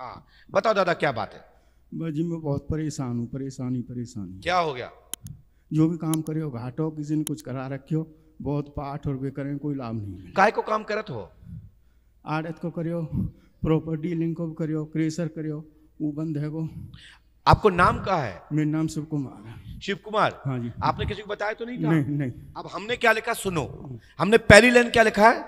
हाँ बताओ दादा क्या बात है भाई जी मैं बहुत परेशान हूँ परेशानी परेशानी क्या हो गया जो भी काम करे हो घाटो किसी ने कुछ करा रखे हो बहुत पाठ और वे करें कोई लाभ नहीं काय को काम करत हो आड़त को करियो प्रॉपर्टी लिंक को करियो क्रेशर करियो वो बंद है वो आपको नाम क्या है मेरा नाम शिव कुमार है शिव कुमार हाँ जी आपने किसी को बताया तो नहीं नहीं नहीं अब हमने क्या लिखा सुनो हमने पहली लाइन क्या लिखा है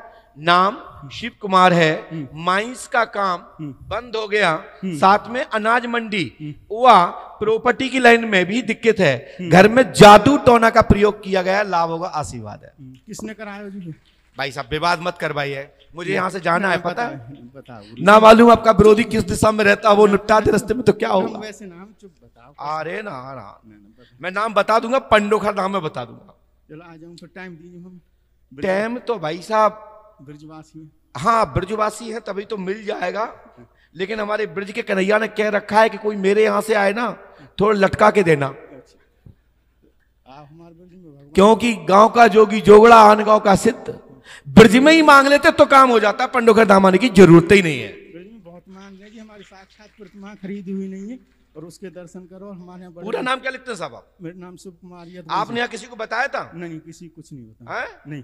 नाम शिव कुमार है हम्म। माइंस का काम हम्म। बंद हो गया हम्म। साथ में अनाज मंडी हुआ प्रॉपर्टी की लाइन में भी दिक्कत है घर में जादू टोना का प्रयोग किया गया लाभ होगा आशीर्वाद है किसने कराया जी भाई साहब विवाद मत कर भाई है मुझे यहाँ से जाना है पता है ना मालूम आपका विरोधी किस दिशा में रहता वो निपटा दे रस्ते में तो क्या होगा वैसे नाम चुप बताओ अरे ना ना मैं नाम बता दूंगा पंडोखा नाम में बता दूंगा चलो आ जाऊँ टाइम टाइम तो भाई साहब ब्रिजवासी हाँ ब्रिजवासी है तभी तो मिल जाएगा लेकिन हमारे ब्रिज के कन्हैया ने कह रखा है कि कोई मेरे यहाँ से आए ना थोड़ा लटका के देना अच्छा। क्योंकि गांव का जोगी जोगड़ा आन गांव का सिद्ध ब्रिज में ही मांग लेते तो काम हो जाता पंडोखर धाम आने की जरूरत ही नहीं है बहुत मांग है कि हमारी साक्षात प्रतिमा खरीदी हुई नहीं है और उसके दर्शन करो हमारे यहाँ पूरा नाम क्या लिखते हैं साहब आप मेरा नाम शिव कुमार आपने यहाँ किसी को बताया था नहीं किसी कुछ नहीं बताया नहीं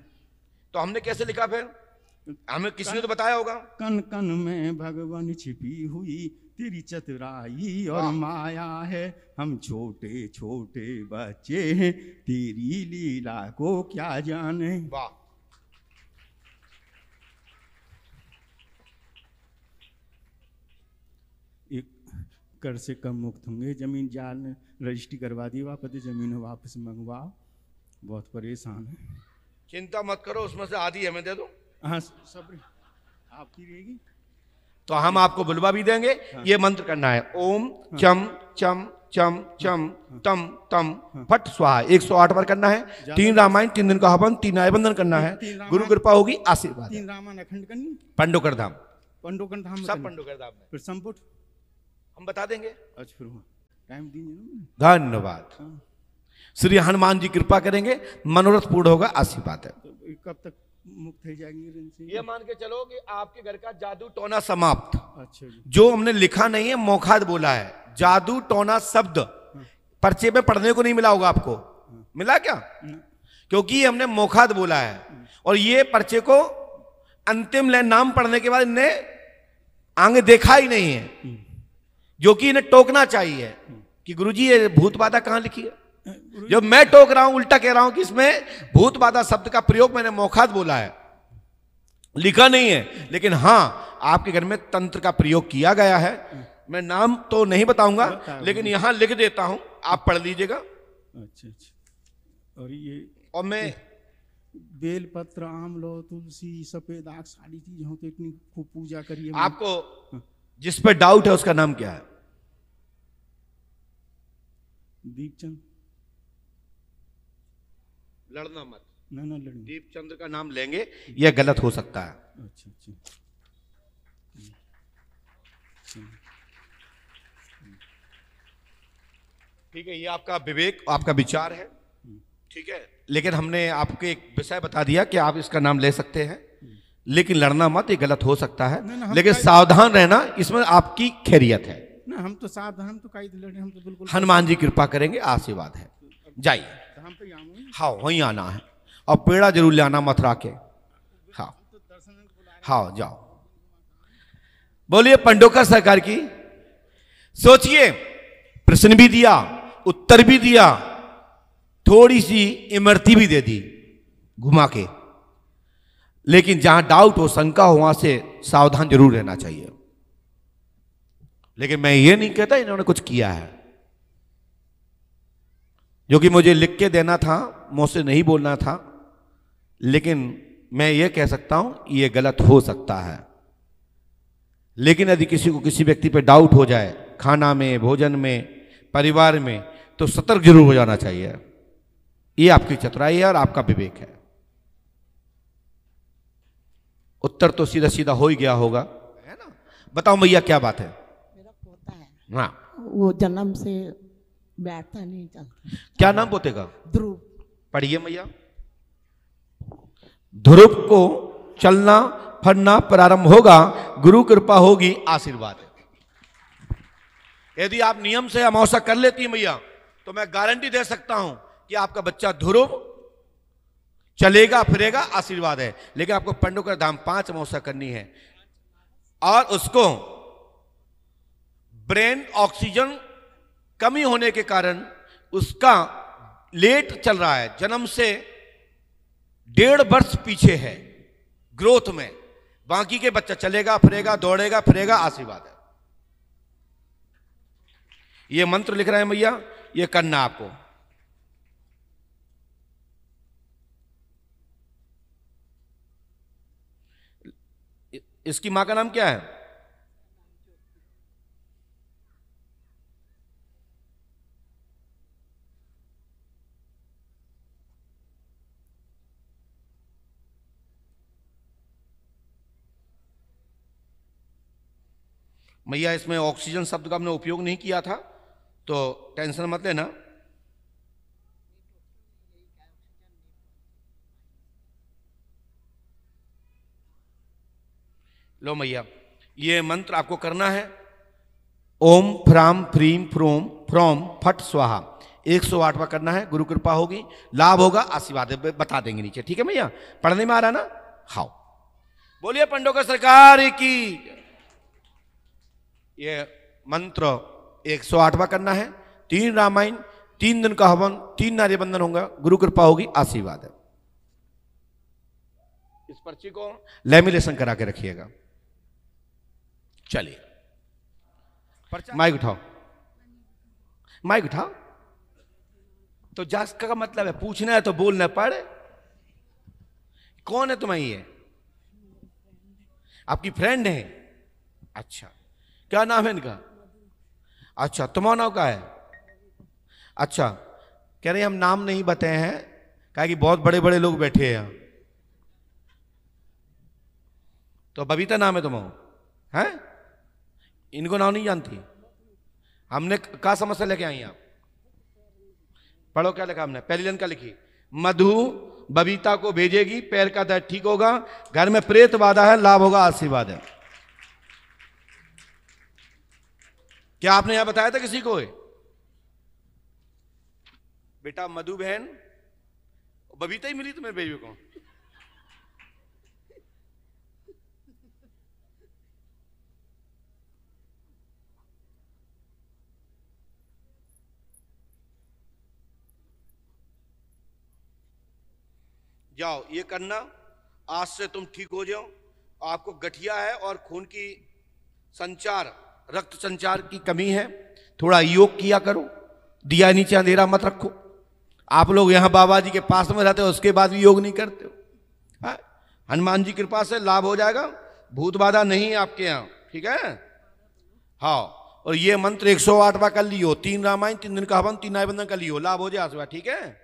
तो हमने कैसे लिखा फिर हमें किसी ने तो बताया होगा कन कन में भगवान छिपी हुई तेरी चतुराई और हाँ। माया है हम छोटे छोटे बच्चे हैं तेरी लीला को क्या जाने वाह एक कर से कम मुक्त होंगे जमीन जाल रजिस्ट्री करवा दी वापस जमीन वापस मंगवा बहुत परेशान है चिंता मत करो उसमें से आधी हमें दे दो हाँ सब आपकी रहेगी तो हम आपको बुलवा भी देंगे हाँ। ये मंत्र करना है ओम चम चम चम चम तम तम फट स्वाहा एक सौ आठ बार करना है तीन रामायण तीन दिन का हवन तीन आय बंधन करना है गुरु कृपा होगी आशीर्वाद तीन रामायण अखंड करनी पंडोकर धाम पंडोकर धाम सब पंडोकर धाम फिर संपुट हम बता देंगे अच्छा टाइम दीजिए धन्यवाद हाँ। श्री हनुमान जी कृपा करेंगे मनोरथ पूर्ण होगा आशीर्वाद है तो कब तक मुक्त થઈ जाएंगे इनसे ये मान के चलो कि आपके घर का जादू टोना समाप्त अच्छा जी जो हमने लिखा नहीं है मोखाद बोला है जादू टोना शब्द हाँ। पर्चे पे पढ़ने को नहीं मिला होगा आपको हाँ। मिला क्या क्योंकि हमने मोखाद बोला है हाँ। और ये पर्चे को अंतिम लाइन नाम पढ़ने के बाद इनने आगे देखा ही नहीं है जो कि इन्हें टोकना चाहिए कि गुरुजी ये भूत बाधा कहां लिखी है जब मैं टोक रहा हूं उल्टा कह रहा हूं कि इसमें भूत बाधा शब्द का प्रयोग मैंने मौखात बोला है लिखा नहीं है लेकिन हां आपके घर में तंत्र का प्रयोग किया गया है मैं नाम तो नहीं बताऊंगा लेकिन यहां लिख देता हूं आप पढ़ लीजिएगा अच्छा अच्छा और ये और मैं बेलपत्र आमलो तुलसी सफेद आग सारी चीज होते तो इतनी खूब पूजा करिए आपको हाँ। जिस पर डाउट है उसका नाम क्या है दीपचंद लड़ना मत ना ना लड़ना दीप चंद्र का नाम लेंगे यह गलत हो सकता है अच्छा अच्छा ठीक है ये आपका विवेक आपका विचार है हम्म। ठीक है लेकिन हमने आपको एक विषय बता दिया कि आप इसका नाम ले सकते हैं हम्म। लेकिन लड़ना मत ये गलत हो सकता है ना ना लेकिन सावधान रहना इसमें आपकी खैरियत है ना हम तो सावधान तो कई लड़े हम तो बिल्कुल हनुमान जी कृपा करेंगे आशीर्वाद है जाइए हाँ वहीं आना है और पेड़ा जरूर ले आना मथुरा के हाँ हाँ जाओ बोलिए पंडोकर सरकार की सोचिए प्रश्न भी दिया उत्तर भी दिया थोड़ी सी इमरती भी दे दी घुमा के लेकिन जहां डाउट हो शंका हो वहां से सावधान जरूर रहना चाहिए लेकिन मैं ये नहीं कहता इन्होंने कुछ किया है जो कि मुझे लिख के देना था मुझसे नहीं बोलना था लेकिन मैं ये कह सकता हूं ये गलत हो सकता है लेकिन यदि किसी को किसी व्यक्ति पे डाउट हो जाए खाना में भोजन में परिवार में तो सतर्क जरूर हो जाना चाहिए ये आपकी चतुराई है और आपका विवेक है उत्तर तो सीधा सीधा हो ही गया होगा है ना बताओ मैया क्या बात है मेरा पोता है हाँ वो जन्म से बैठता नहीं चलता क्या नाम पोते का ध्रुव पढ़िए मैया ध्रुव को चलना फरना प्रारंभ होगा गुरु कृपा होगी आशीर्वाद यदि आप नियम से अमावसा कर लेती मैया तो मैं गारंटी दे सकता हूं कि आपका बच्चा ध्रुव चलेगा फिरेगा आशीर्वाद है लेकिन आपको पंडो का पांच अमावसा करनी है और उसको ब्रेन ऑक्सीजन कमी होने के कारण उसका लेट चल रहा है जन्म से डेढ़ वर्ष पीछे है ग्रोथ में बाकी के बच्चा चलेगा फिरेगा दौड़ेगा फिरेगा आशीर्वाद है ये मंत्र लिख रहे हैं भैया ये करना आपको इसकी मां का नाम क्या है मैया इसमें ऑक्सीजन शब्द का हमने उपयोग नहीं किया था तो टेंशन मत लेना लो मैया ये मंत्र आपको करना है ओम फ्राम फ्रीम फ्रोम फ्रोम फट स्वाहा एक सौ आठ बार करना है गुरु कृपा होगी लाभ होगा आशीर्वाद बता देंगे नीचे ठीक है मैया पढ़ने में आ रहा ना हाओ बोलिए पंडो का सरकार की ये मंत्र आठवा करना है तीन रामायण तीन दिन का हवन तीन नार्य बंधन होगा गुरु कृपा होगी आशीर्वाद है इस पर्ची को लेमिनेशन करा के रखिएगा चलिए माइक उठाओ माइक उठाओ तो जास का मतलब है पूछना है तो बोलना पड़े कौन है तुम्हें ये आपकी फ्रेंड है अच्छा क्या नाम है इनका अच्छा तुम्हारा नाम का है अच्छा कह रहे हम नाम नहीं बताए हैं कहा कि बहुत बड़े बड़े लोग बैठे हैं तो बबीता नाम है तुम्हारा हैं इनको नाम नहीं जानती हमने क्या समस्या लेके आई आप पढ़ो क्या लिखा हमने पहली लाइन का लिखी मधु बबीता को भेजेगी पैर का दर्द ठीक होगा घर में प्रेत वादा है लाभ होगा आशीर्वाद है क्या आपने यहां बताया था किसी को है? बेटा मधु बहन बबीता ही मिली तुम्हें बेबी को जाओ ये करना आज से तुम ठीक हो जाओ आपको गठिया है और खून की संचार रक्त संचार की कमी है थोड़ा योग किया करो दिया नीचे अंधेरा मत रखो आप लोग यहाँ बाबा जी के पास में रहते हो उसके बाद भी योग नहीं करते हो हाँ, हनुमान जी कृपा से लाभ हो जाएगा भूत बाधा नहीं है आपके यहाँ ठीक है हाँ और ये मंत्र 108 बार कर लियो तीन रामायण तीन दिन का हवन तीन आय कर लियो लाभ हो जाए ठीक है